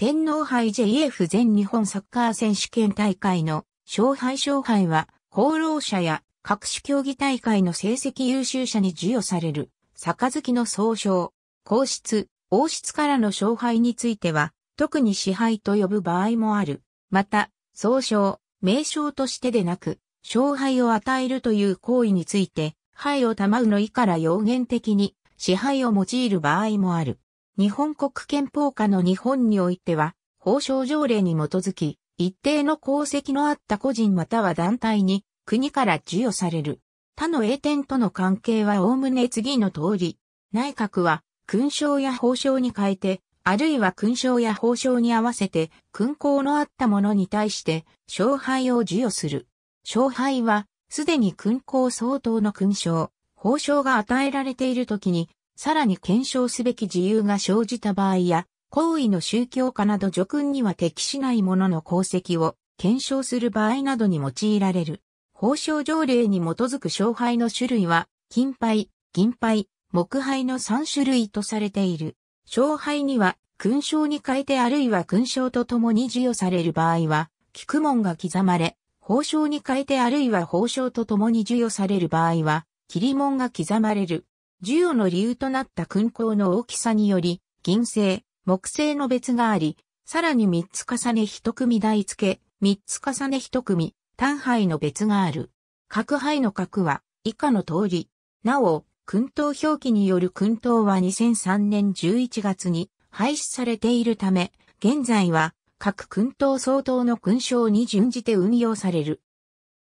天皇杯 JF 全日本サッカー選手権大会の勝敗勝敗は、功労者や各種競技大会の成績優秀者に授与される、杯の総称、皇室、王室からの勝敗については、特に支配と呼ぶ場合もある。また、総称、名称としてでなく、勝敗を与えるという行為について、敗を賜うの意から要言的に支配を用いる場合もある。日本国憲法下の日本においては、法省条例に基づき、一定の功績のあった個人または団体に国から授与される。他の栄典との関係はおおむね次の通り。内閣は勲章や法章に変えて、あるいは勲章や法章に合わせて勲功のあったものに対して勝敗を授与する。勝敗はすでに勲功相当の勲章、法章が与えられている時にさらに検証すべき自由が生じた場合や、行為の宗教化など叙勲には適しないものの功績を検証する場合などに用いられる。法奨条例に基づく勝敗の種類は、金杯、銀杯、木杯の3種類とされている。勝敗には、勲章に変えてあるいは勲章と共に授与される場合は、菊門が刻まれ、法奨に変えてあるいは法奨と共に授与される場合は、霧門が刻まれる。授与の理由となった勲功の大きさにより、銀製、木製の別があり、さらに三つ重ね一組台付、け、三つ重ね一組、単杯の別がある。各杯の格は以下の通り。なお、訓刀表記による訓刀は2003年11月に廃止されているため、現在は各訓刀相当の勲章に準じて運用される。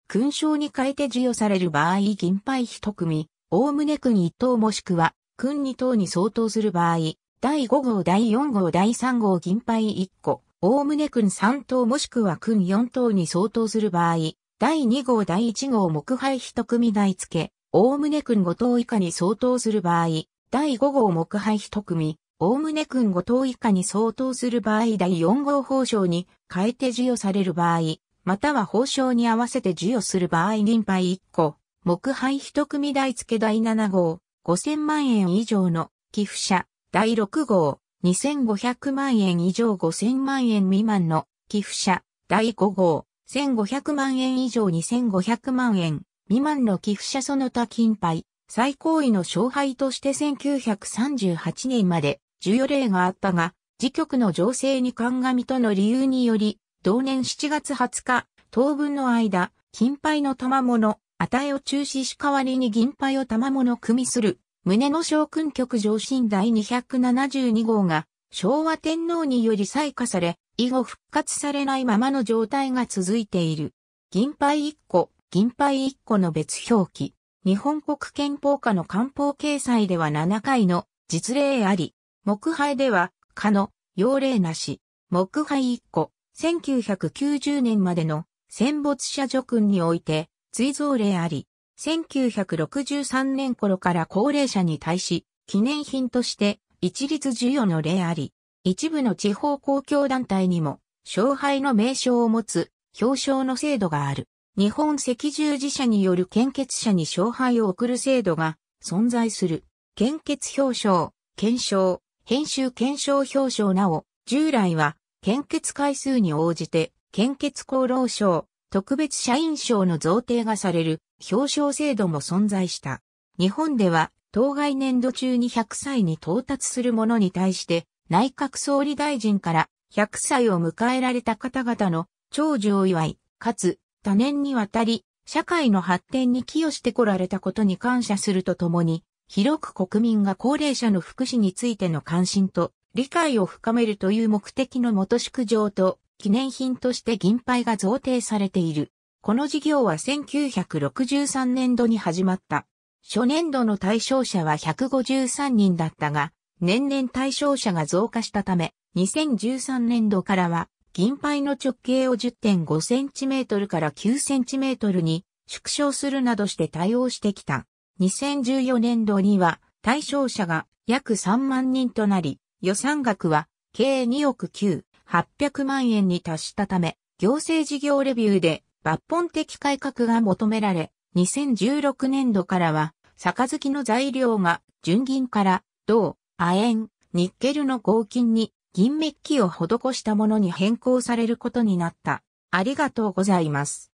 勲章に変えて授与される場合銀杯一組、おおむね君一等もしくは、君二等に相当する場合、第5号第4号第3号銀杯1個、おおむね君三等もしくは君四等に相当する場合、第2号第1号木牌一組台付、おおむね君五等以下に相当する場合、第5号木牌一組、おおむね君五等以下に相当する場合第4号報奨に変えて授与される場合、または報奨に合わせて授与する場合銀杯1個、木配一組大付第7号、5000万円以上の寄付者、第6号、2500万円以上5000万円未満の寄付者、第5号、1500万円以上2500万円未満の寄付者その他金牌、最高位の勝敗として1938年まで授与例があったが、時局の情勢に鑑みとの理由により、同年7月20日、当分の間、金牌の賜物、値を中止し代わりに銀杯を賜物組みする、胸の将軍局上新第272号が、昭和天皇により採火され、以後復活されないままの状態が続いている。銀杯1個、銀杯1個の別表記。日本国憲法下の官報掲載では7回の実例あり、木杯では、可の、要例なし。木杯1個、1990年までの戦没者叙勲において、随贈例あり、1963年頃から高齢者に対し、記念品として一律授与の例あり、一部の地方公共団体にも、勝敗の名称を持つ表彰の制度がある。日本赤十字社による献血者に勝敗を送る制度が存在する。献血表彰、検証、編集検証表彰なお、従来は献血回数に応じて献血功労賞、特別社員賞の贈呈がされる表彰制度も存在した。日本では、当該年度中に100歳に到達する者に対して、内閣総理大臣から100歳を迎えられた方々の長寿を祝い、かつ多年にわたり社会の発展に寄与してこられたことに感謝するとともに、広く国民が高齢者の福祉についての関心と理解を深めるという目的のもと祝状と記念品として銀杯が贈呈されている。この事業は1963年度に始まった。初年度の対象者は153人だったが、年々対象者が増加したため、2013年度からは、銀杯の直径を10.5センチメートルから9センチメートルに縮小するなどして対応してきた。2014年度には対象者が約3万人となり、予算額は計2億9 800万円に達したため、行政事業レビューで抜本的改革が求められ、2016年度からは、杯の材料が純銀から銅、亜鉛、ニッケルの合金に銀メッキを施したものに変更されることになった。ありがとうございます。